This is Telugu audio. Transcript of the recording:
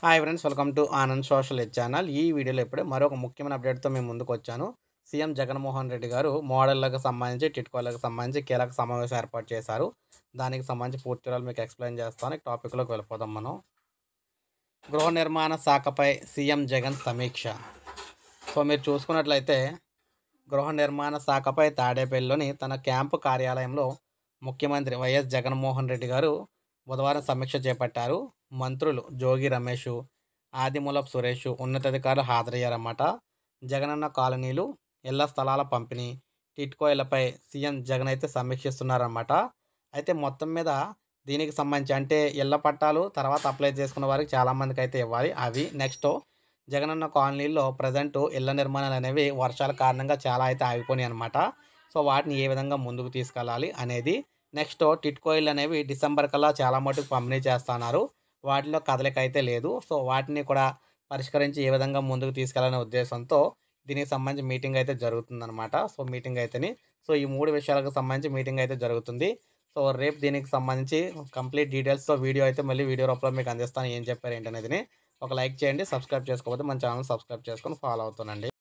hi friends welcome to Anand social head channel ఈ వీడియోలో ఇప్పుడే మరొక ముఖ్యమైన అప్డేట్తో మేము ముందుకు వచ్చాను సీఎం జగన్మోహన్ రెడ్డి గారు మోడళ్లకు సంబంధించి టిట్కోలకు సంబంధించి కీలక సమావేశం ఏర్పాటు చేశారు దానికి సంబంధించి పూర్తి మీకు ఎక్స్ప్లెయిన్ చేస్తాను టాపిక్లోకి వెళ్ళిపోదాం మనం గృహ నిర్మాణ శాఖపై సీఎం జగన్ సమీక్ష సో మీరు చూసుకున్నట్లయితే గృహ నిర్మాణ శాఖపై తాడేపల్లిలోని తన క్యాంపు కార్యాలయంలో ముఖ్యమంత్రి వైఎస్ జగన్మోహన్ రెడ్డి గారు బుధవారం సమీక్ష చేపట్టారు మంత్రులు జోగి రమేష్ ఆదిమూలపు సురేష్ ఉన్నతాధికారులు హాజరయ్యారన్నమాట జగనన్న కాలనీలు ఇళ్ల స్థలాల పంపిణీ టిట్కో ఇళ్లపై సీఎం జగన్ అయితే సమీక్షిస్తున్నారన్నమాట అయితే మొత్తం మీద దీనికి సంబంధించి అంటే ఇళ్ల పట్టాలు తర్వాత అప్లై చేసుకున్న వారికి చాలామందికి అయితే ఇవ్వాలి అవి నెక్స్ట్ జగనన్న కాలనీల్లో ప్రజెంట్ ఇళ్ల నిర్మాణాలు అనేవి వర్షాల కారణంగా చాలా అయితే ఆగిపోయినాయి అనమాట సో వాటిని ఏ విధంగా ముందుకు తీసుకెళ్ళాలి అనేది నెక్స్ట్ కోయిల్ అనేవి డిసెంబర్ కల్లా చాలా మటుకు పంపిణీ చేస్తున్నారు వాటిలో కదలిక అయితే లేదు సో వాటిని కూడా పరిష్కరించి ఏ విధంగా ముందుకు తీసుకెళ్లనే ఉద్దేశంతో దీనికి సంబంధించి మీటింగ్ అయితే జరుగుతుందనమాట సో మీటింగ్ అయితేనే సో ఈ మూడు విషయాలకు సంబంధించి మీటింగ్ అయితే జరుగుతుంది సో రేపు దీనికి సంబంధించి కంప్లీట్ డీటెయిల్స్తో వీడియో అయితే మళ్ళీ వీడియో రూపంలో మీకు అందిస్తాను ఏం చెప్పారు ఏంటనేది ఒక లైక్ చేయండి సబ్స్క్రైబ్ చేసుకోకపోతే మన ఛానల్ సబ్స్క్రైబ్ చేసుకొని ఫాలో అవుతానండి